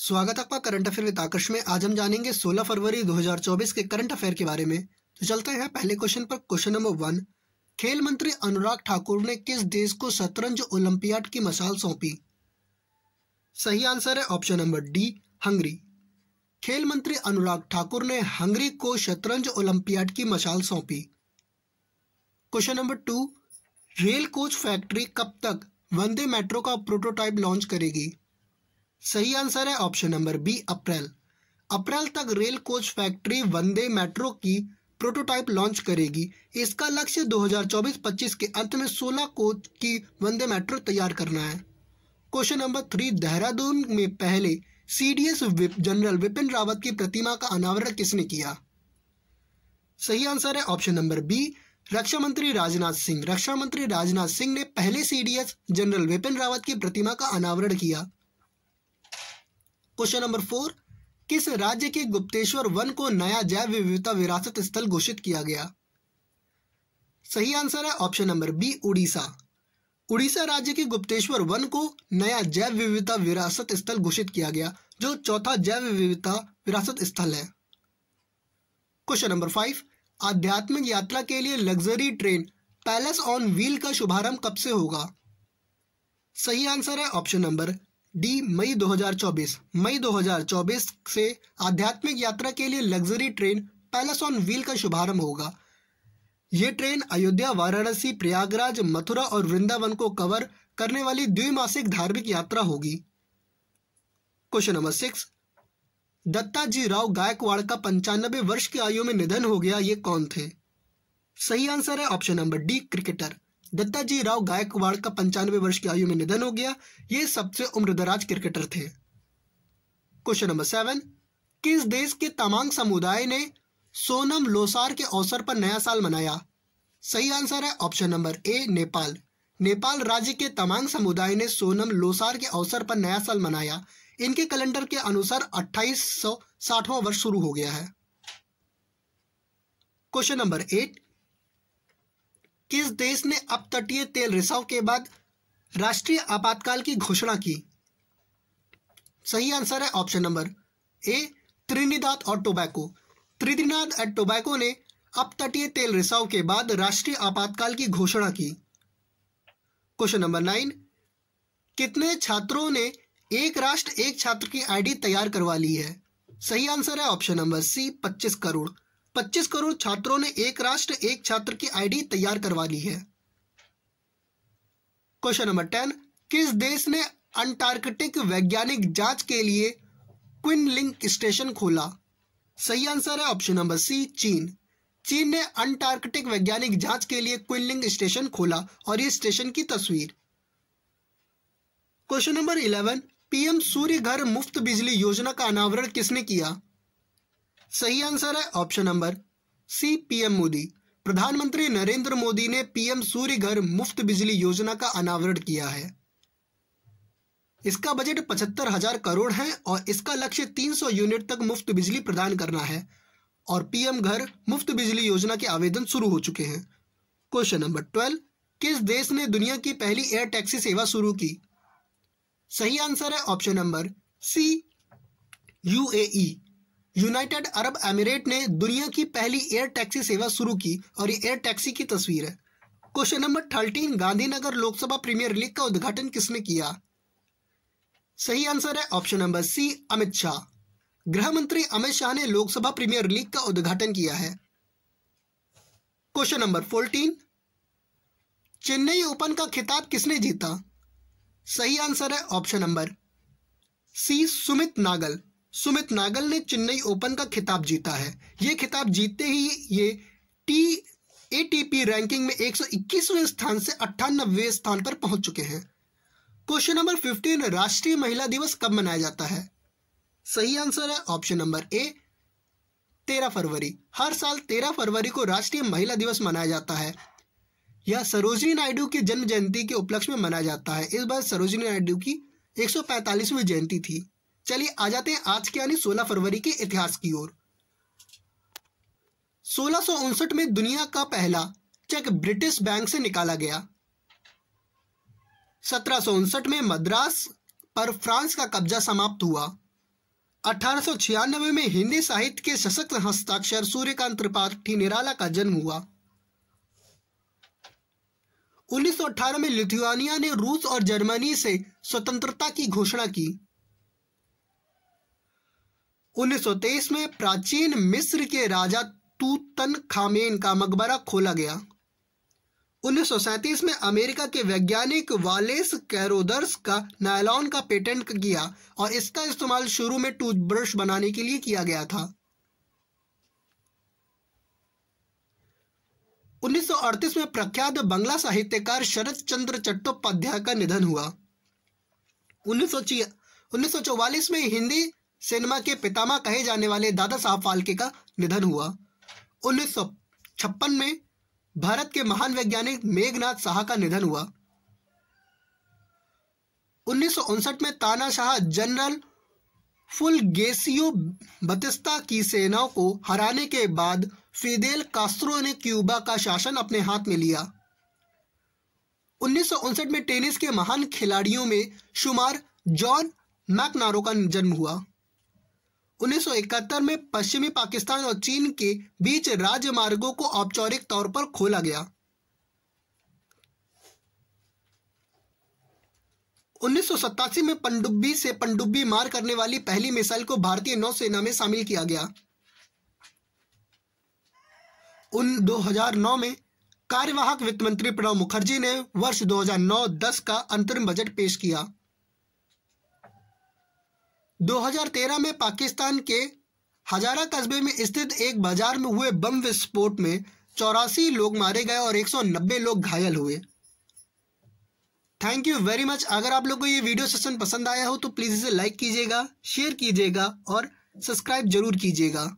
स्वागत आपका current affair with आकर्ष में आज हम जानेंगे 16 फरवरी 2024 के करंट अफेयर के बारे में तो चलते हैं पहले क्वेश्चन पर क्वेश्चन नंबर वन खेल मंत्री अनुराग ठाकुर ने किस देश को शतरंज ओलंपियाड की मशाल सौंपी सही आंसर है ऑप्शन नंबर डी हंगरी खेल मंत्री अनुराग ठाकुर ने हंगरी को शतरंज ओलंपियाड की मशाल सौंपी question number two rail coach factory कब तक वंदे मेट्रो का प्रोटोटाइप लॉन्च करेगी सही आंसर है option number B April April तक rail coach factory Vande metro की प्रोटोटाइप लॉन्च करेगी इसका लक्ष्य 2024-25 के अंत में 16 कोच की वंदे मेट्रो तैयार करना है क्वेश्चन नंबर थ्री देहरादून में पहले सीडीएस जनरल विपिन रावत की प्रतिमा का अनावरण किसने किया सही आंसर है ऑप्शन नंबर बी रक्षा मंत्री राजनाथ सिंह रक्षा मंत्री राजनाथ सिंह ने पहले सीडीएस जनरल विपिन रावत की प्रतिमा का अनावरण किया क्वेश्चन नंबर फोर किस राज्य के गुप्तेश्वर वन को नया जैव विविधता विरासत स्थल घोषित किया गया सही आंसर है option number B Odisha Odisha राज्य के गुप्तेश्वर वन को नया जैव विविधता विरासत स्थल घोषित किया गया जो चौथा जैव विविधता विरासत स्थल है क्वेश्चन नंबर फाइव आध्यात्मिक यात्रा के लिए luxury train palace on wheel का शुभारंभ कब से होगा सही आंसर है ऑप्शन नंबर डी मई 2024 मई 2024 से आध्यात्मिक यात्रा के लिए luxury train palace on wheel का शुभारंभ होगा ये ट्रेन अयोध्या वाराणसी प्रयागराज मथुरा और वृंदावन को कवर करने वाली द्विमासिक धार्मिक यात्रा होगी question number six Dattaji Rao Gaikwad का पंचानबे वर्ष की आयु में निधन हो गया ये कौन थे सही आंसर है option number D cricketer Dattaji Rao Gaikwad का पंचानवे वर्ष की आयु में निधन हो गया ये सबसे उम्रदराज क्रिकेटर थे क्वेश्चन नंबर सेवन किस देश के तमांग समुदाय ने सोनम लोसार के अवसर पर नया साल मनाया सही आंसर है option number A Nepal Nepal राज्य के तमांग समुदाय ने सोनम लोसार के अवसर पर नया साल मनाया इनके कैलेंडर के अनुसार अट्ठाईस वर्ष शुरू हो गया है क्वेश्चन नंबर एट किस देश ने अपतटीय तेल रिसाव के बाद राष्ट्रीय आपातकाल की घोषणा की सही आंसर है ऑप्शन नंबर ए त्रिनिदाद और टोबैको त्रिनिदाद एंड टोबैको ने अपतटीय तेल रिसाव के बाद राष्ट्रीय आपातकाल की घोषणा की क्वेश्चन नंबर नाइन कितने छात्रों ने एक राष्ट्र एक छात्र की आईडी तैयार करवा ली है सही आंसर है option number C 25 crore 25 crore छात्रों ने एक राष्ट्र एक छात्र की आईडी तैयार करवा ली है क्वेश्चन नंबर टेन किस देश ने अंटार्कटिक वैज्ञानिक जांच के लिए क्विन लिंक स्टेशन खोला सही आंसर है ऑप्शन नंबर सी चीन चीन ने अंटार्कटिक वैज्ञानिक जांच के लिए क्विनलिंग स्टेशन खोला और ये स्टेशन की तस्वीर question number eleven PM Surya Ghar मुफ्त बिजली योजना का अनावरण किसने किया सही आंसर है option number C PM Modi प्रधानमंत्री नरेंद्र मोदी ने पीएम सूर्य घर मुफ्त बिजली योजना का अनावरण किया है इसका बजट पचहत्तर हजार करोड़ है और इसका लक्ष्य 300 यूनिट तक मुफ्त बिजली प्रदान करना है और पीएम घर मुफ्त बिजली योजना के आवेदन शुरू हो चुके हैं क्वेश्चन नंबर ट्वेल्व किस देश ने दुनिया की पहली एयर टैक्सी सेवा शुरू की सही आंसर है option number C UAE United Arab Emirate ने दुनिया की पहली एयर टैक्सी सेवा शुरू की और ये एयर टैक्सी की तस्वीर है question number thirteen Gandhinagar Lok Sabha premiere league का उद्घाटन किसने किया सही आंसर है ऑप्शन नंबर सी अमित शाह गृह मंत्री अमित शाह ने लोकसभा प्रीमियर लीग का उद्घाटन किया है question number fourteen Chennai open का खिताब किसने जीता सही आंसर है option number C Sumit Nagal Sumit Nagal ने चेन्नई ओपन का खिताब जीता है ये खिताब जीतते ही ये टी एटीपी रैंकिंग में 121वें स्थान से अट्ठानबे स्थान पर पहुंच चुके हैं क्वेश्चन नंबर 15 राष्ट्रीय महिला दिवस कब मनाया जाता है सही आंसर है ऑप्शन नंबर ए तेरह फरवरी हर साल तेरह फरवरी को राष्ट्रीय महिला दिवस मनाया जाता है यह सरोजनी नायडू की जन्म जयंती के उपलक्ष्य में मनाया जाता है इस बार सरोजनी नायडू की एक जयंती थी चलिए आ जाते हैं आज के यानी 16 फरवरी के इतिहास की ओर सोलह में दुनिया का पहला चेक ब्रिटिश बैंक से निकाला गया सत्रह में मद्रास पर फ्रांस का कब्जा समाप्त हुआ अठारह में हिंदी साहित्य के सशक्त हस्ताक्षर सूर्यकांत त्रिपाठी निराला का जन्म हुआ 1918 में लिथुआनिया ने रूस और जर्मनी से स्वतंत्रता की घोषणा की 1923 में प्राचीन मिस्र के राजा तूतन खामेन का मकबरा खोला गया 1937 में अमेरिका के वैज्ञानिक वालेस कैरोदर्स का नायलॉन का पेटेंट किया और इसका इस्तेमाल शुरू में टूथब्रश बनाने के लिए किया गया था 1938 में प्रख्यात बंगला साहित्यकार शरद चंद्र चट्टोपाध्याय का निधन हुआ उन्नीस 1944 में हिंदी सिनेमा के पितामह कहे जाने वाले दादा साहब फाल्के का निधन हुआ उन्नीस में भारत के महान वैज्ञानिक मेघनाथ शाह का निधन हुआ उन्नीस में ताना शाह जनरल फुलगेसियो बतिस्ता की सेनाओं को हराने के बाद फिदेल कास्त्रो ने क्यूबा का शासन अपने हाथ में लिया उन्नीस में टेनिस के महान खिलाड़ियों में शुमार जॉन मैकनारो का जन्म हुआ 1971 में पश्चिमी पाकिस्तान और चीन के बीच राजमार्गों को औपचारिक तौर पर खोला गया 1987 में पंडुब्बी से पनडुब्बी मार करने वाली पहली मिसाइल को भारतीय नौसेना में शामिल किया गया उन 2009 में कार्यवाहक वित्त मंत्री प्रणब मुखर्जी ने वर्ष 2009-10 का अंतरिम बजट पेश किया 2013 में पाकिस्तान के हजारा कस्बे में स्थित एक बाजार में हुए बम विस्फोट में चौरासी लोग मारे गए और 190 लोग घायल हुए थैंक यू वेरी मच अगर आप लोग को ये वीडियो सेशन पसंद आया हो तो प्लीज़ इसे लाइक कीजिएगा शेयर कीजिएगा और सब्सक्राइब जरूर कीजिएगा